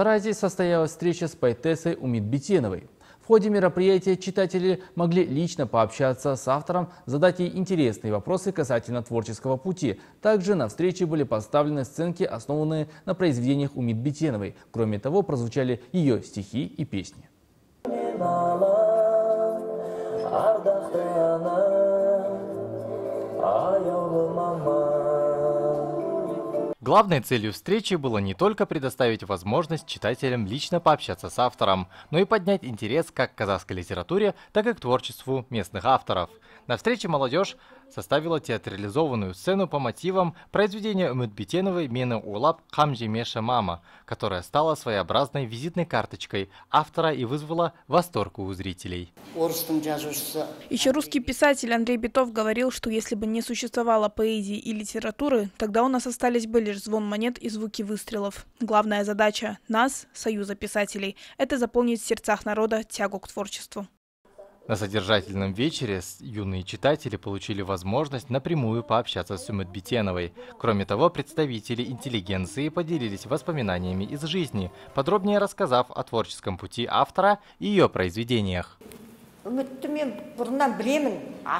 Сарайзе состоялась встреча с поэтессой Умид Бетеновой. В ходе мероприятия читатели могли лично пообщаться с автором, задать ей интересные вопросы касательно творческого пути. Также на встрече были поставлены сценки, основанные на произведениях Умид Бетеновой. Кроме того, прозвучали ее стихи и песни. Ардахты Главной целью встречи было не только предоставить возможность читателям лично пообщаться с автором, но и поднять интерес как к казахской литературе, так и к творчеству местных авторов. На встрече молодежь составила театрализованную сцену по мотивам произведения Мудбетеновой «Мена улап Камжимеша мама», которая стала своеобразной визитной карточкой автора и вызвала восторг у зрителей. Еще русский писатель Андрей Битов говорил, что если бы не существовало поэзии и литературы, тогда у нас остались бы лишь звон монет и звуки выстрелов. Главная задача нас, Союза писателей, это заполнить в сердцах народа тягу к творчеству. На содержательном вечере юные читатели получили возможность напрямую пообщаться с Сумедбетеновой. Кроме того, представители интеллигенции поделились воспоминаниями из жизни, подробнее рассказав о творческом пути автора и ее произведениях.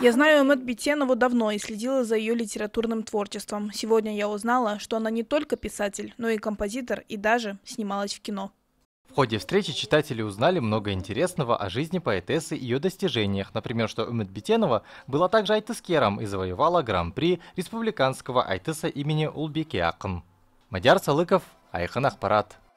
Я знаю Эммет Бетенову давно и следила за ее литературным творчеством. Сегодня я узнала, что она не только писатель, но и композитор, и даже снималась в кино. В ходе встречи читатели узнали много интересного о жизни поэтессы и ее достижениях. Например, что Умет Бетенова была также айтыскером и завоевала гран-при республиканского айтыса имени Улбеки Акн. Мадяр Салыков, Айхан Ахпарат.